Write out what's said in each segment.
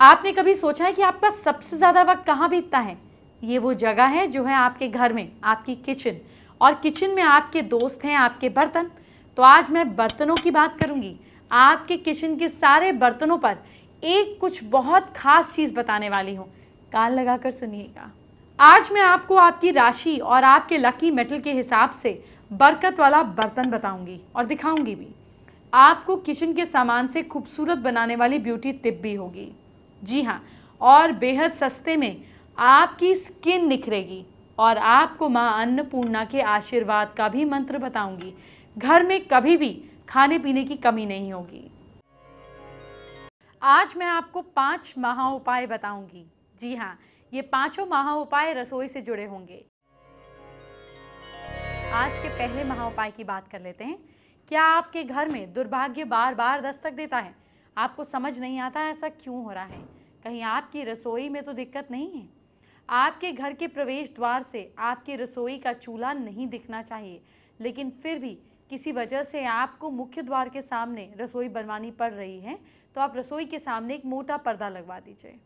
आपने कभी सोचा है कि आपका सबसे ज़्यादा वक्त कहाँ बीतता है ये वो जगह है जो है आपके घर में आपकी किचन और किचन में आपके दोस्त हैं आपके बर्तन तो आज मैं बर्तनों की बात करूंगी आपके किचन के सारे बर्तनों पर एक कुछ बहुत खास चीज़ बताने वाली हूँ कान लगा कर सुनिएगा आज मैं आपको आपकी राशि और आपके लकी मेटल के हिसाब से बरकत वाला बर्तन बताऊंगी और दिखाऊंगी भी आपको किचन के सामान से खूबसूरत बनाने वाली ब्यूटी टिप भी होगी जी हाँ और बेहद सस्ते में आपकी स्किन निखरेगी और आपको माँ अन्नपूर्णा के आशीर्वाद का भी मंत्र बताऊंगी घर में कभी भी खाने पीने की कमी नहीं होगी आज मैं आपको पांच महा उपाय बताऊंगी जी हाँ ये पांचों महा उपाय रसोई से जुड़े होंगे आज के पहले महा उपाय की बात कर लेते हैं क्या आपके घर में दुर्भाग्य बार बार दस्तक देता है आपको समझ नहीं आता ऐसा क्यों हो रहा है कहीं आपकी रसोई में तो दिक्कत नहीं है आपके घर के प्रवेश द्वार से आपकी रसोई का चूल्हा नहीं दिखना चाहिए लेकिन फिर भी किसी वजह से आपको मुख्य द्वार के सामने रसोई बनवानी पड़ रही है तो आप रसोई के सामने एक मोटा पर्दा लगवा दीजिए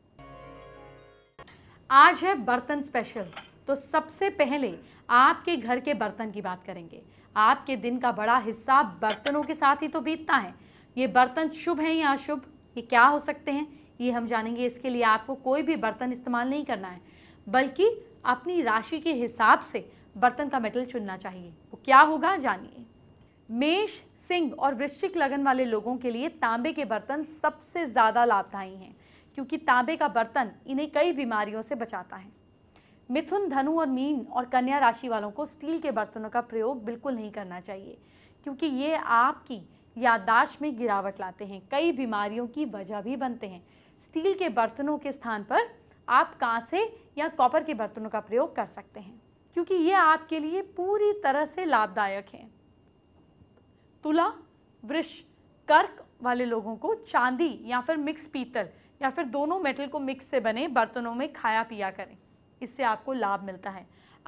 आज है बर्तन स्पेशल तो सबसे पहले आपके घर के बर्तन की बात करेंगे आपके दिन का बड़ा हिस्सा बर्तनों के साथ ही तो बीतता है ये बर्तन शुभ हैं या अशुभ ये क्या हो सकते हैं ये हम जानेंगे इसके लिए आपको कोई भी बर्तन इस्तेमाल नहीं करना है बल्कि अपनी राशि के हिसाब से बर्तन का मेटल चुनना चाहिए वो क्या होगा जानिए मेष सिंह और वृश्चिक लगन वाले लोगों के लिए तांबे के बर्तन सबसे ज़्यादा लाभदायी हैं क्योंकि तांबे का बर्तन इन्हें कई बीमारियों से बचाता है मिथुन धनु और मीन और कन्या राशि वालों को स्टील के बर्तनों का प्रयोग बिल्कुल नहीं करना चाहिए क्योंकि ये आपकी याददाश्त में गिरावट लाते हैं कई बीमारियों की वजह भी बनते हैं स्टील के बर्तनों के स्थान पर आप कांसे या कॉपर के बर्तनों का प्रयोग कर सकते हैं क्योंकि ये आपके लिए पूरी तरह से लाभदायक है तुला वृक्ष कर्क वाले लोगों को चांदी या फिर मिक्स पीतल या फिर दोनों मेटल को मिक्स से बने बर्तनों में खाया पिया करें इससे आपको लाभ मिलता है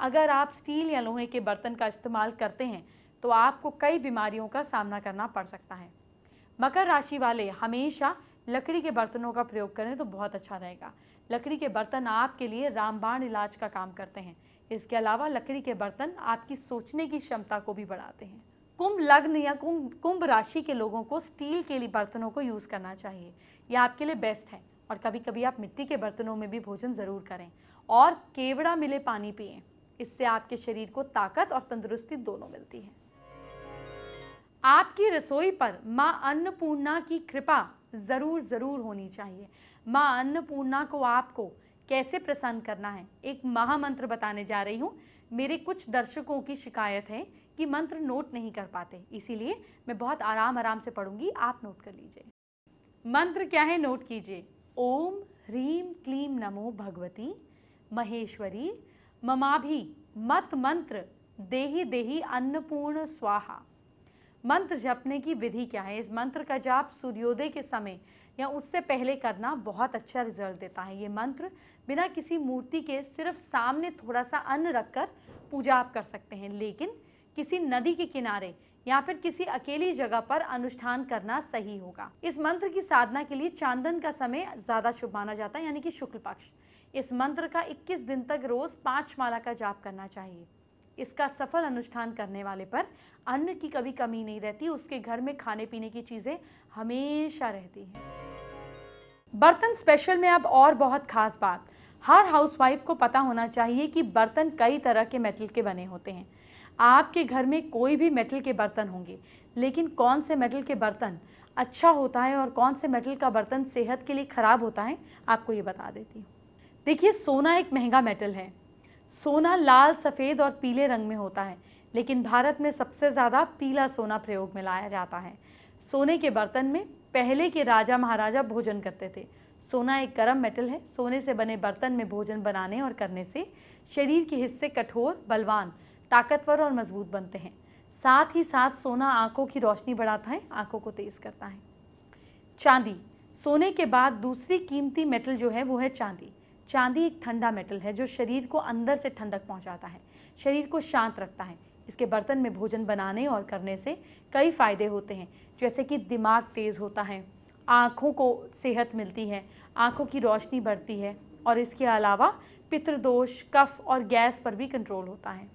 अगर आप स्टील या लोहे के बर्तन का इस्तेमाल करते हैं तो आपको कई बीमारियों का सामना करना पड़ सकता है मकर राशि वाले हमेशा लकड़ी के बर्तनों का प्रयोग करें तो बहुत अच्छा रहेगा लकड़ी के बर्तन आपके लिए रामबाण इलाज का काम करते हैं इसके अलावा लकड़ी के बर्तन आपकी सोचने की क्षमता को भी बढ़ाते हैं कुंभ लग्न या कुंभ कुंभ राशि के लोगों को स्टील के लिए बर्तनों को यूज़ करना चाहिए यह आपके लिए बेस्ट है और कभी कभी आप मिट्टी के बर्तनों में भी भोजन ज़रूर करें और केवड़ा मिले पानी पिए इससे आपके शरीर को ताकत और तंदुरुस्ती दोनों मिलती है आपकी रसोई पर माँ अन्नपूर्णा की कृपा ज़रूर ज़रूर होनी चाहिए माँ अन्नपूर्णा को आपको कैसे प्रसन्न करना है एक महामंत्र बताने जा रही हूँ मेरे कुछ दर्शकों की शिकायत है कि मंत्र नोट नहीं कर पाते इसीलिए मैं बहुत आराम आराम से पढ़ूंगी आप नोट कर लीजिए मंत्र क्या है नोट कीजिए ओम ह्रीम क्लीम नमो भगवती महेश्वरी ममाभि मत मंत्र देही देही अन्नपूर्ण स्वाहा मंत्र जपने की विधि क्या है इस मंत्र का जाप सूर्योदय के समय या उससे पहले करना बहुत अच्छा रिजल्ट देता है ये मंत्र बिना किसी मूर्ति के सिर्फ सामने थोड़ा सा अन्न रखकर पूजा आप कर सकते हैं लेकिन किसी नदी के किनारे या फिर किसी अकेली जगह पर अनुष्ठान करना सही होगा इस मंत्र की साधना के लिए चांदन का समय ज़्यादा शुभ माना जाता है यानी कि शुक्ल पक्ष इस मंत्र का 21 दिन तक रोज़ पाँच माला का जाप करना चाहिए इसका सफल अनुष्ठान करने वाले पर अन्न की कभी कमी नहीं रहती उसके घर में खाने पीने की चीज़ें हमेशा रहती हैं बर्तन स्पेशल में अब और बहुत खास बात हर हाउसवाइफ को पता होना चाहिए कि बर्तन कई तरह के मेटल के बने होते हैं आपके घर में कोई भी मेटल के बर्तन होंगे लेकिन कौन से मेटल के बर्तन अच्छा होता है और कौन से मेटल का बर्तन सेहत के लिए ख़राब होता है आपको ये बता देती हूँ देखिए सोना एक महंगा मेटल है सोना लाल सफ़ेद और पीले रंग में होता है लेकिन भारत में सबसे ज़्यादा पीला सोना प्रयोग में लाया जाता है सोने के बर्तन में पहले के राजा महाराजा भोजन करते थे सोना एक गर्म मेटल है सोने से बने बर्तन में भोजन बनाने और करने से शरीर के हिस्से कठोर बलवान ताकतवर और मजबूत बनते हैं साथ ही साथ सोना आंखों की रोशनी बढ़ाता है आंखों को तेज़ करता है चांदी सोने के बाद दूसरी कीमती मेटल जो है वो है चांदी चांदी एक ठंडा मेटल है जो शरीर को अंदर से ठंडक पहुंचाता है शरीर को शांत रखता है इसके बर्तन में भोजन बनाने और करने से कई फ़ायदे होते हैं जैसे कि दिमाग तेज़ होता है आँखों को सेहत मिलती है आँखों की रोशनी बढ़ती है और इसके अलावा पितृदोष कफ और गैस पर भी कंट्रोल होता है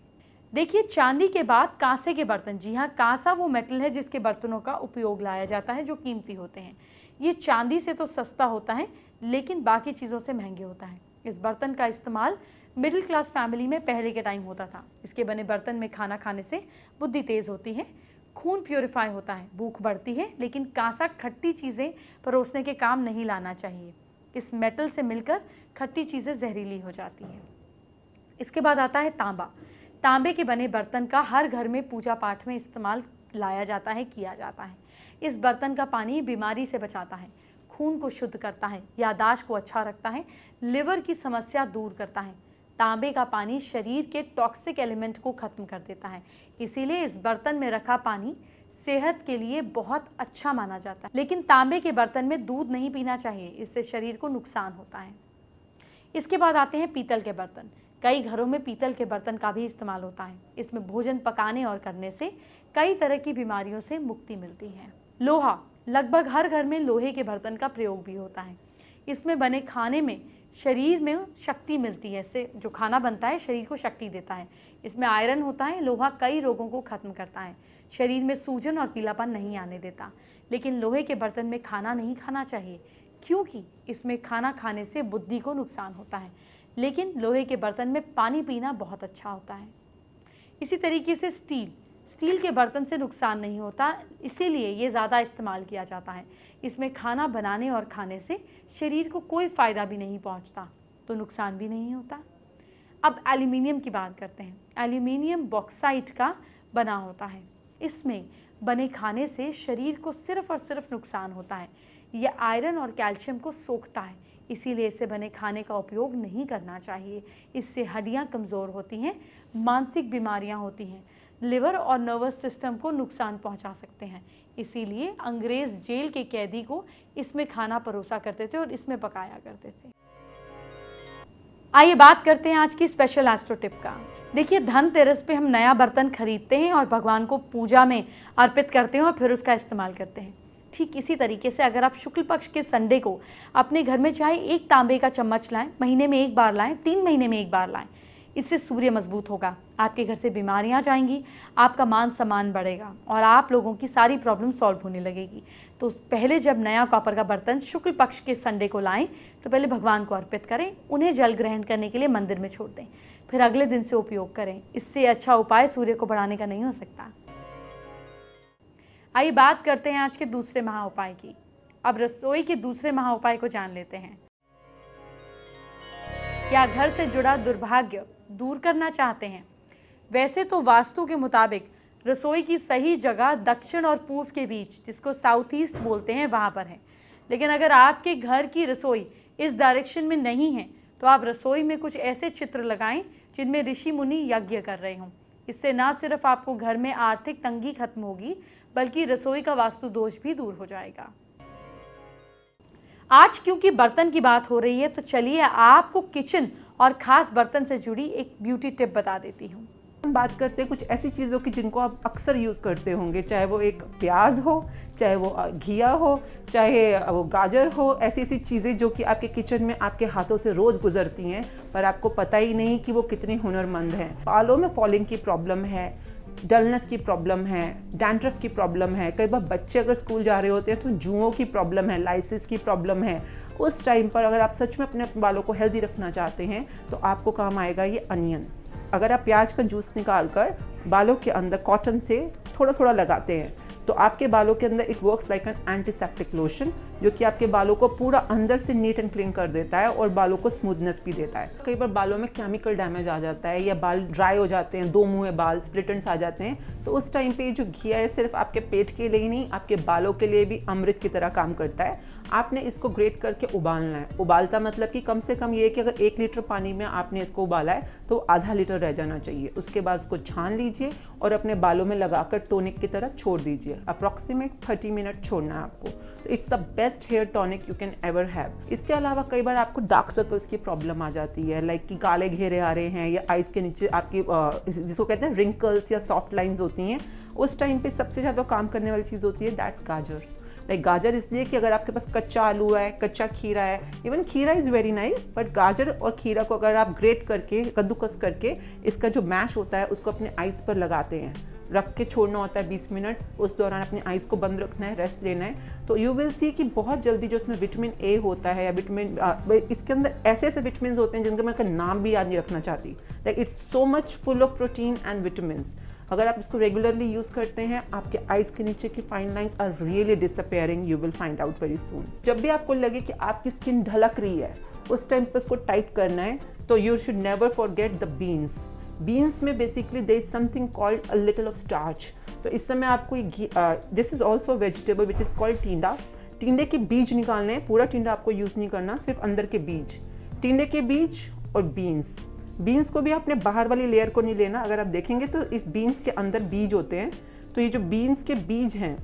देखिए चांदी के बाद कांसे के बर्तन जी हाँ कांसा वो मेटल है जिसके बर्तनों का उपयोग लाया जाता है जो कीमती होते हैं ये चांदी से तो सस्ता होता है लेकिन बाकी चीज़ों से महंगे होता है इस बर्तन का इस्तेमाल मिडिल क्लास फैमिली में पहले के टाइम होता था इसके बने बर्तन में खाना खाने से बुद्धि तेज़ होती है खून प्योरीफाई होता है भूख बढ़ती है लेकिन कांसा खट्टी चीज़ें परोसने के काम नहीं लाना चाहिए इस मेटल से मिलकर खट्टी चीज़ें जहरीली हो जाती हैं इसके बाद आता है तांबा तांबे के बने बर्तन का हर घर में पूजा पाठ में इस्तेमाल लाया जाता है किया जाता है इस बर्तन का पानी बीमारी से बचाता है खून को शुद्ध करता है यादाश्त को अच्छा रखता है लिवर की समस्या दूर करता है तांबे का पानी शरीर के टॉक्सिक एलिमेंट को ख़त्म कर देता है इसीलिए इस बर्तन में रखा पानी सेहत के लिए बहुत अच्छा माना जाता है लेकिन तांबे के बर्तन में दूध नहीं पीना चाहिए इससे शरीर को नुकसान होता है इसके बाद आते हैं पीतल के बर्तन कई घरों में पीतल के बर्तन का भी इस्तेमाल होता है इसमें भोजन पकाने और करने से कई तरह की बीमारियों से मुक्ति मिलती है लोहा लगभग हर घर में लोहे के बर्तन का प्रयोग भी होता है इसमें बने खाने में शरीर में शक्ति मिलती है इससे जो खाना बनता है शरीर को शक्ति देता है इसमें आयरन होता है लोहा कई रोगों को खत्म करता है शरीर में सूजन और पीलापन नहीं आने देता लेकिन लोहे के बर्तन में खाना नहीं खाना चाहिए क्योंकि इसमें खाना खाने से बुद्धि को नुकसान होता है लेकिन लोहे के बर्तन में पानी पीना बहुत अच्छा होता है इसी तरीके से स्टील स्टील के बर्तन से नुकसान नहीं होता इसीलिए ये ज़्यादा इस्तेमाल किया जाता है इसमें खाना बनाने और खाने से शरीर को कोई फ़ायदा भी नहीं पहुंचता तो नुकसान भी नहीं होता अब एल्यूमिनियम की बात करते हैं एल्यूमिनियम बॉक्साइट का बना होता है इसमें बने खाने से शरीर को सिर्फ और सिर्फ नुकसान होता है यह आयरन और कैल्शियम को सोखता है इसीलिए इसे बने खाने का उपयोग नहीं करना चाहिए इससे हड्डियां कमज़ोर होती हैं मानसिक बीमारियां होती हैं लिवर और नर्वस सिस्टम को नुकसान पहुंचा सकते हैं इसीलिए अंग्रेज़ जेल के कैदी को इसमें खाना परोसा करते थे और इसमें पकाया करते थे आइए बात करते हैं आज की स्पेशल एस्ट्रो टिप का देखिए धनतेरस पे हम नया बर्तन खरीदते हैं और भगवान को पूजा में अर्पित करते हैं और फिर उसका इस्तेमाल करते हैं ठीक इसी तरीके से अगर आप शुक्ल पक्ष के संडे को अपने घर में चाहे एक तांबे का चम्मच लाएं महीने में एक बार लाएं तीन महीने में एक बार लाएं इससे सूर्य मजबूत होगा आपके घर से बीमारियां जाएंगी आपका मान सम्मान बढ़ेगा और आप लोगों की सारी प्रॉब्लम सॉल्व होने लगेगी तो पहले जब नया कॉपर का बर्तन शुक्ल पक्ष के संडे को लाएं तो पहले भगवान को अर्पित करें उन्हें जल ग्रहण करने के लिए मंदिर में छोड़ दें फिर अगले दिन से उपयोग करें इससे अच्छा उपाय सूर्य को बढ़ाने का नहीं हो सकता आइए बात करते हैं आज के दूसरे महा उपाय की अब रसोई के दूसरे महा उपाय को जान लेते हैं या घर से जुड़ा दुर्भाग्य दूर करना चाहते हैं वैसे तो वास्तु के मुताबिक रसोई की सही जगह दक्षिण और पूर्व के बीच जिसको साउथ ईस्ट बोलते हैं वहाँ पर है लेकिन अगर आपके घर की रसोई इस डायरेक्शन में नहीं है तो आप रसोई में कुछ ऐसे चित्र लगाएं जिनमें ऋषि मुनि यज्ञ कर रहे हों इससे ना सिर्फ आपको घर में आर्थिक तंगी खत्म होगी बल्कि रसोई का वास्तु दोष भी दूर हो जाएगा आज क्योंकि बर्तन की बात हो रही है तो चलिए आपको किचन और ख़ास बर्तन से जुड़ी एक ब्यूटी टिप बता देती हूँ हम बात करते हैं कुछ ऐसी चीज़ों की जिनको आप अक्सर यूज़ करते होंगे चाहे वो एक प्याज हो चाहे वो घिया हो चाहे वो गाजर हो ऐसी ऐसी चीज़ें जो कि आपके किचन में आपके हाथों से रोज़ गुजरती हैं पर आपको पता ही नहीं कि वो कितनी हुनरमंद हैं बालों में फॉलिंग की प्रॉब्लम है डलनेस की प्रॉब्लम है डैंड्रफ की प्रॉब्लम है कई बार बच्चे अगर स्कूल जा रहे होते हैं तो जुओं की प्रॉब्लम है लाइसिस की प्रॉब्लम है उस टाइम पर अगर आप सच में अपने बालों को हेल्दी रखना चाहते हैं तो आपको काम आएगा ये अनियन अगर आप प्याज का जूस निकाल कर बालों के अंदर कॉटन से थोड़ा थोड़ा लगाते हैं तो आपके बालों के अंदर it works like an antiseptic lotion जो कि आपके बालों को पूरा अंदर से नीट एंड क्लीन कर देता है और बालों को स्मूथनेस भी देता है कई बार बालों में केमिकल डैमेज आ जाता है या बाल ड्राई हो जाते हैं दो मुहे बाल स्प्लिटेंट्स आ जाते हैं तो उस टाइम पे जो घिया है सिर्फ आपके पेट के लिए ही नहीं आपके बालों के लिए भी अमृत की तरह काम करता है आपने इसको ग्रेट करके उबालना है उबालता मतलब कि कम से कम ये कि अगर एक लीटर पानी में आपने इसको उबाला है तो आधा लीटर रह जाना चाहिए उसके बाद उसको छान लीजिए और अपने बालों में लगाकर टोनिक की तरह छोड़ दीजिए अप्रॉक्सीमेट थर्टी मिनट छोड़ना है आपको तो it's the best best hair tonic you can ever have इसके अलावा कई बार आपको डार्क सर्कल्स की प्रॉब्लम आ जाती है लाइक like कि काले घेरे आ रहे हैं या आइज़ के नीचे आपकी जिसको कहते हैं रिंकल्स या सॉफ्ट लाइन्स होती हैं उस टाइम पे सबसे ज़्यादा काम करने वाली चीज़ होती है दैट्स गाजर लाइक गाजर इसलिए कि अगर आपके पास कच्चा आलू है कच्चा खीरा है इवन खीरा इज़ वेरी नाइस बट गाजर और खीरा को अगर आप ग्रेट करके कद्दूकस करके इसका जो मैश होता है उसको अपने आइस पर लगाते हैं रख के छोड़ना होता है बीस मिनट उस दौरान अपने आइज़ को बंद रखना है रेस्ट लेना है तो यू विल सी कि बहुत जल्दी जो उसमें विटामिन ए होता है या विटामिन इसके अंदर ऐसे ऐसे विटामिन होते हैं जिनका मैं नाम भी याद नहीं रखना चाहती like it's so much full of protein and vitamin अगर आप इसको रेगुलरली यूज़ करते हैं आपके आइज़ के नीचे की fine lines are really disappearing you will find out very soon जब भी आपको लगे कि आपकी स्किन ढलक रही है उस टाइम पर उसको टाइट करना है तो you should never forget the beans beans में basically they is something called a little of starch तो इस समय आपको this is also vegetable which is called tinda टिंडे के बीज निकालने हैं पूरा टिंडा आपको यूज़ नहीं करना सिर्फ अंदर के बीज टिंडे के बीज और बीन्स बीन्स को भी आपने बाहर वाली लेयर को नहीं लेना अगर आप देखेंगे तो इस बीन्स के अंदर बीज होते हैं तो ये जो बीन्स के बीज हैं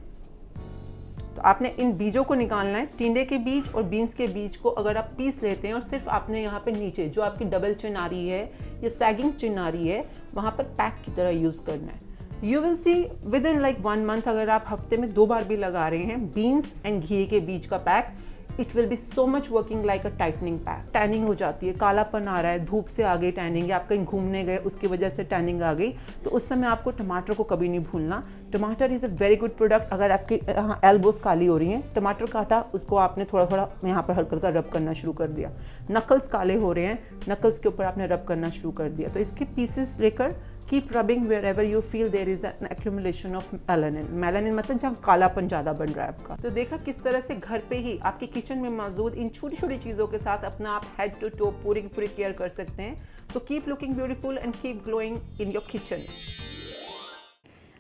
आपने इन बीजों को निकालना है टिंडे के बीज और बीन्स के बीज को अगर आप पीस लेते हैं और सिर्फ आपने यहाँ पे नीचे जो आपकी डबल चिन आ रही है या सैगिंग चिन आ रही है वहाँ पर पैक की तरह यूज़ करना है you will see within like one month अगर आप हफ्ते में दो बार भी लगा रहे हैं बीन्स एंड घी के बीज का pack it will be so much working like a tightening pack tanning हो जाती है कालापन आ रहा है धूप से आ गई टैनिंग या आप कहीं घूमने गए उसकी वजह से टैनिंग आ गई तो उस समय आपको टमाटर को कभी नहीं भूलना tamatar is a very good product अगर आपकी यहाँ एल्बोस काली हो रही हैं टमाटर काटा उसको आपने थोड़ा थोड़ा यहाँ पर हल्का हल्का रब करना शुरू कर दिया नकल्स काले हो रहे हैं नकल्स के ऊपर आपने रब करना शुरू कर दिया तो इसके पीसेस लेकर keep rubbing wherever you feel there is an accumulation of melanin melanin मतलब जहाँ कालापन ज़्यादा बन रहा है आपका तो देखा किस तरह से घर पे ही आपके किचन में मौजूद इन छोटी छोटी चीज़ों के साथ अपना आप हेड टू टो पूरी पूरी केयर कर सकते हैं तो keep looking beautiful and keep glowing in your kitchen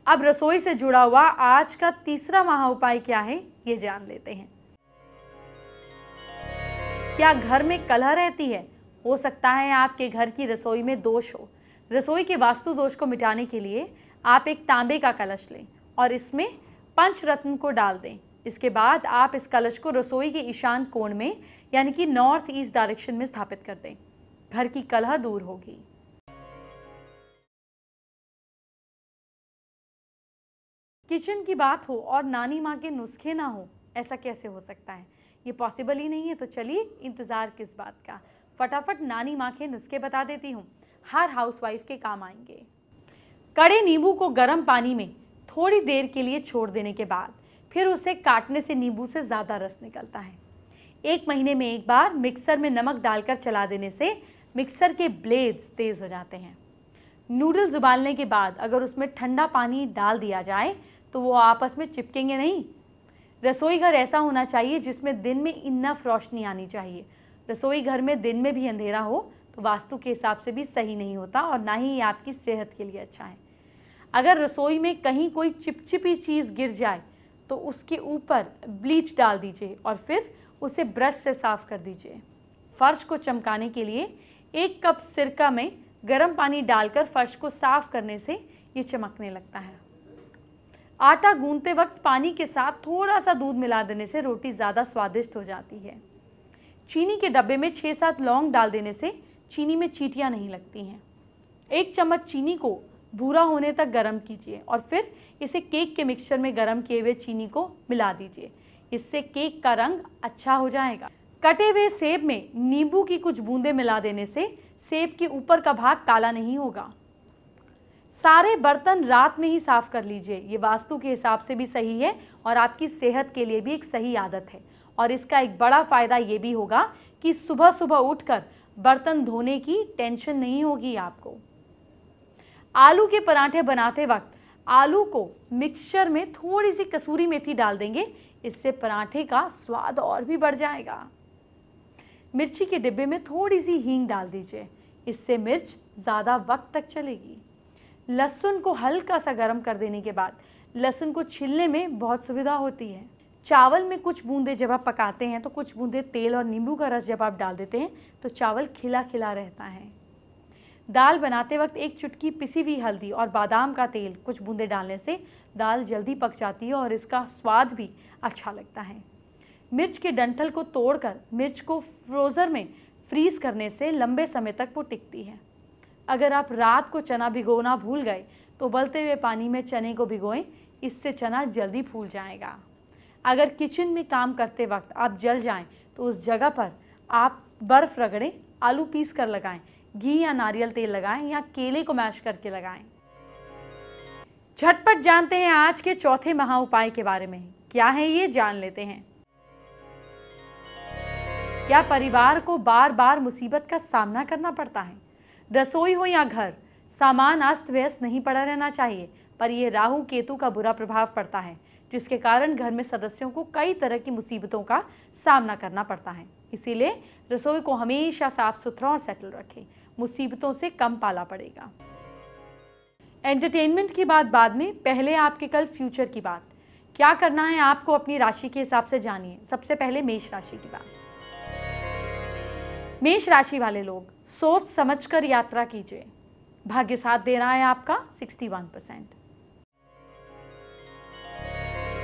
अब रसोई से जुड़ा हुआ आज का तीसरा महा उपाय क्या है ये जान लेते हैं क्या घर में कलह रहती है हो सकता है आपके घर की रसोई में दोष हो रसोई के वास्तु दोष को मिटाने के लिए आप एक तांबे का कलश लें और इसमें पंचरत्न को डाल दें इसके बाद आप इस कलश को रसोई के ईशान कोण में यानी कि नॉर्थ ईस्ट डायरेक्शन में स्थापित कर दें घर की कलह दूर होगी किचन की बात हो और नानी माँ के नुस्खे ना हो ऐसा कैसे हो सकता है ये पॉसिबल ही नहीं है तो चलिए इंतज़ार किस बात का फटाफट नानी माँ के नुस्खे बता देती हूँ हर हाउस के काम आएंगे कड़े नींबू को गर्म पानी में थोड़ी देर के लिए छोड़ देने के बाद फिर उसे काटने से नींबू से ज़्यादा रस निकलता है एक महीने में एक बार मिक्सर में नमक डालकर चला देने से मिक्सर के ब्लेड्स तेज़ हो जाते हैं नूडल्स उबालने के बाद अगर उसमें ठंडा पानी डाल दिया जाए तो वो आपस में चिपकेंगे नहीं रसोई घर ऐसा होना चाहिए जिसमें दिन में इन्नफ रोशनी आनी चाहिए रसोई घर में दिन में भी अंधेरा हो तो वास्तु के हिसाब से भी सही नहीं होता और ना ही ये आपकी सेहत के लिए अच्छा है अगर रसोई में कहीं कोई चिपचिपी चीज़ गिर जाए तो उसके ऊपर ब्लीच डाल दीजिए और फिर उसे ब्रश से साफ़ कर दीजिए फ़र्श को चमकाने के लिए एक कप सिरका में गर्म पानी डालकर फ़र्श को साफ़ करने से ये चमकने लगता है आटा गूंदते वक्त पानी के साथ थोड़ा सा दूध मिला देने से रोटी ज़्यादा स्वादिष्ट हो जाती है चीनी के डब्बे में छः सात लौंग डाल देने से चीनी में चीटियाँ नहीं लगती हैं एक चम्मच चीनी को भूरा होने तक गर्म कीजिए और फिर इसे केक के मिक्सचर में गर्म किए हुए चीनी को मिला दीजिए इससे केक का रंग अच्छा हो जाएगा कटे हुए सेब में नींबू की कुछ बूंदें मिला देने से सेब के ऊपर का भाग काला नहीं होगा सारे बर्तन रात में ही साफ़ कर लीजिए ये वास्तु के हिसाब से भी सही है और आपकी सेहत के लिए भी एक सही आदत है और इसका एक बड़ा फ़ायदा ये भी होगा कि सुबह सुबह उठकर बर्तन धोने की टेंशन नहीं होगी आपको आलू के पराठे बनाते वक्त आलू को मिक्सचर में थोड़ी सी कसूरी मेथी डाल देंगे इससे पराठे का स्वाद और भी बढ़ जाएगा मिर्ची के डिब्बे में थोड़ी सी हींग डाल दीजिए इससे मिर्च ज़्यादा वक्त तक चलेगी लहसुन को हल्का सा गर्म कर देने के बाद लहसुन को छिलने में बहुत सुविधा होती है चावल में कुछ बूंदे जब आप पकाते हैं तो कुछ बूंदे तेल और नींबू का रस जब आप डाल देते हैं तो चावल खिला खिला रहता है दाल बनाते वक्त एक चुटकी पिसी हुई हल्दी और बादाम का तेल कुछ बूंदे डालने से दाल जल्दी पक जाती है और इसका स्वाद भी अच्छा लगता है मिर्च के डंठल को तोड़कर मिर्च को फ्रोज़र में फ्रीज़ करने से लंबे समय तक वो टिकती है अगर आप रात को चना भिगोना भूल गए तो उबलते हुए पानी में चने को भिगोएं इससे चना जल्दी फूल जाएगा अगर किचन में काम करते वक्त आप जल जाएं तो उस जगह पर आप बर्फ़ रगड़ें आलू पीस कर लगाएं घी या नारियल तेल लगाएं या केले को मैश करके लगाएं झटपट जानते हैं आज के चौथे महा उपाय के बारे में क्या है ये जान लेते हैं क्या परिवार को बार बार मुसीबत का सामना करना पड़ता है रसोई हो या घर सामान अस्त व्यस्त नहीं पड़ा रहना चाहिए पर यह राहु केतु का बुरा प्रभाव पड़ता है जिसके कारण घर में सदस्यों को कई तरह की मुसीबतों का सामना करना पड़ता है इसीलिए रसोई को हमेशा साफ सुथरा और सेटल रखें मुसीबतों से कम पाला पड़ेगा एंटरटेनमेंट की बात बाद में पहले आपके कल फ्यूचर की बात क्या करना है आपको अपनी राशि के हिसाब से जानिए सबसे पहले मेष राशि की बात मेष राशि वाले लोग सोच समझकर यात्रा कीजिए भाग्य साथ दे रहा है आपका 61 परसेंट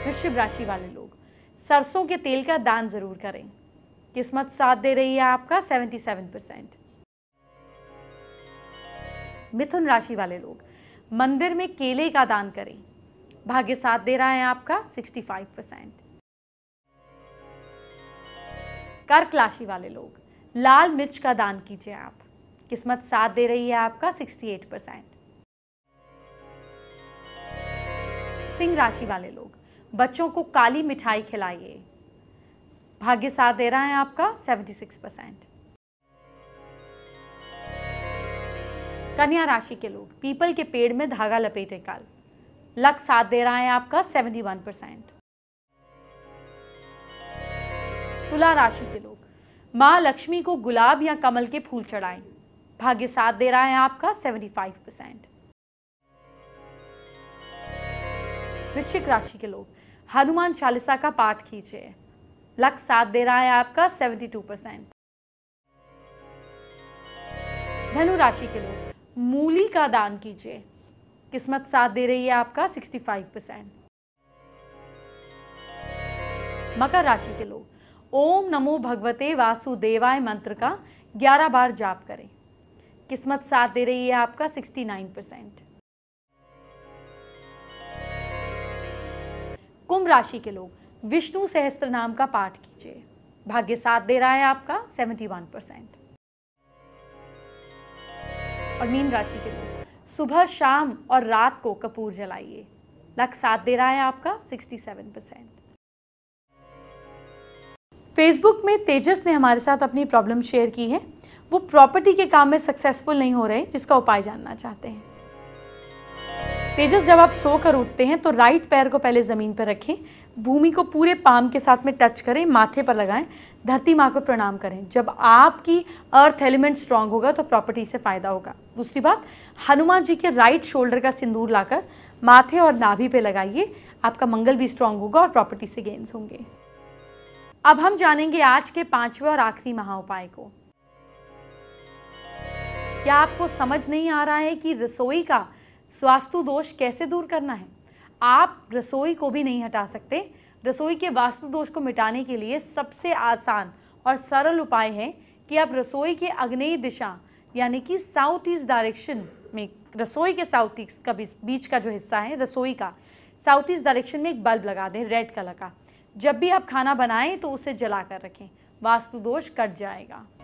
वृश्चिक राशि वाले लोग सरसों के तेल का दान जरूर करें किस्मत साथ दे रही है आपका 77 परसेंट मिथुन राशि वाले लोग मंदिर में केले का दान करें भाग्य साथ दे रहा है आपका 65 परसेंट कर्क राशि वाले लोग लाल मिर्च का दान कीजिए आप किस्मत साथ दे रही है आपका 68 परसेंट सिंह राशि वाले लोग बच्चों को काली मिठाई खिलाइए भाग्य साथ दे रहा है आपका 76 परसेंट कन्या राशि के लोग पीपल के पेड़ में धागा लपेटे काल लक साथ दे रहा है आपका 71 परसेंट तुला राशि के लोग माँ लक्ष्मी को गुलाब या कमल के फूल चढ़ाएं भाग्य साथ दे रहा है आपका 75 परसेंट वृश्चिक राशि के लोग हनुमान चालीसा का पाठ कीजिए लक साथ दे रहा है आपका 72 परसेंट धनु राशि के लोग मूली का दान कीजिए किस्मत साथ दे रही है आपका 65 परसेंट मकर राशि के लोग ओम नमो भगवते वासुदेवाय मंत्र का ग्यारह बार जाप करें किस्मत साथ दे रही है आपका सिक्सटी नाइन परसेंट कुंभ राशि के लोग विष्णु सहस्त्र नाम का पाठ कीजिए भाग्य साथ दे रहा है आपका सेवेंटी वन परसेंट और मीन राशि के लोग सुबह शाम और रात को कपूर जलाइए लक साथ दे रहा है आपका सिक्सटी सेवन परसेंट फेसबुक में तेजस ने हमारे साथ अपनी प्रॉब्लम शेयर की है वो प्रॉपर्टी के काम में सक्सेसफुल नहीं हो रहे जिसका उपाय जानना चाहते हैं तेजस जब आप सो कर उठते हैं तो राइट पैर को पहले ज़मीन पर रखें भूमि को पूरे पाम के साथ में टच करें माथे पर लगाएं धरती माँ को प्रणाम करें जब आपकी अर्थ एलिमेंट स्ट्रांग होगा तो प्रॉपर्टी से फ़ायदा होगा दूसरी बात हनुमान जी के राइट शोल्डर का सिंदूर लाकर माथे और नाभि पे लगाइए आपका मंगल भी स्ट्रांग होगा और प्रॉपर्टी से गेंस होंगे अब हम जानेंगे आज के पांचवे और आखिरी महा उपाय को क्या आपको समझ नहीं आ रहा है कि रसोई का स्वास्थ्य दोष कैसे दूर करना है आप रसोई को भी नहीं हटा सकते रसोई के वास्तु दोष को मिटाने के लिए सबसे आसान और सरल उपाय है कि आप रसोई के अग्नेय दिशा यानी कि साउथ ईस्ट डायरेक्शन में रसोई के साउथ ईस्ट का बीच का जो हिस्सा है रसोई का साउथ ईस्ट डायरेक्शन में एक बल्ब लगा दें रेड कलर का जब भी आप खाना बनाएं तो उसे जला कर रखें वास्तु दोष कट जाएगा